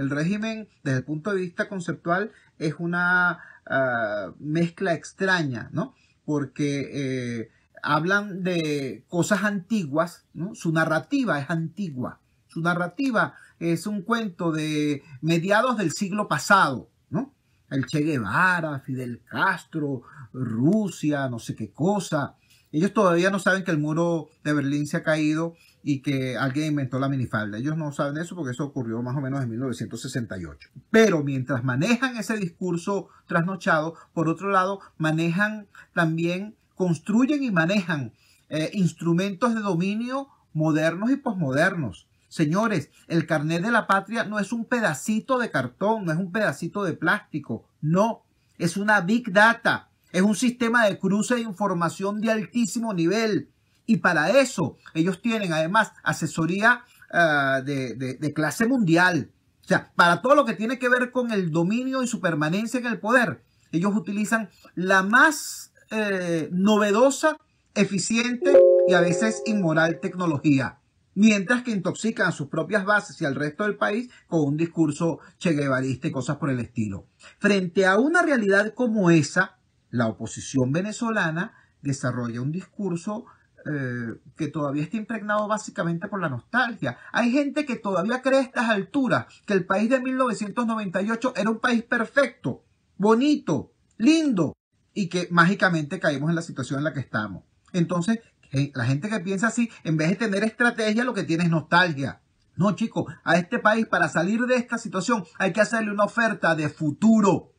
El régimen, desde el punto de vista conceptual, es una ah, mezcla extraña, ¿no? Porque eh, hablan de cosas antiguas, ¿no? Su narrativa es antigua. Su narrativa es un cuento de mediados del siglo pasado, ¿no? El Che Guevara, Fidel Castro, Rusia, no sé qué cosa. Ellos todavía no saben que el muro de Berlín se ha caído y que alguien inventó la minifalda. Ellos no saben eso porque eso ocurrió más o menos en 1968. Pero mientras manejan ese discurso trasnochado, por otro lado, manejan también, construyen y manejan eh, instrumentos de dominio modernos y posmodernos. Señores, el carnet de la patria no es un pedacito de cartón, no es un pedacito de plástico, no, es una big data es un sistema de cruce de información de altísimo nivel. Y para eso ellos tienen además asesoría ah, de, clase mundial. O sea, para todo lo que tiene que ver con el dominio y su permanencia en el poder, ellos utilizan la más eh, novedosa, eficiente y a veces inmoral tecnología, mientras que intoxican a sus propias bases y al resto del país con un discurso cheguevarista y cosas por el estilo. Frente a una realidad como esa, la oposición venezolana desarrolla un discurso eh, que todavía está impregnado básicamente por la nostalgia. Hay gente que todavía cree a estas alturas que el país de 1998 era un país perfecto, bonito, lindo, y que mágicamente caímos en la situación en la que estamos. Entonces, eh, la gente que piensa así, en vez de tener estrategia, lo que tiene es nostalgia. No, chicos, a este país para salir de esta situación hay que hacerle una oferta de futuro.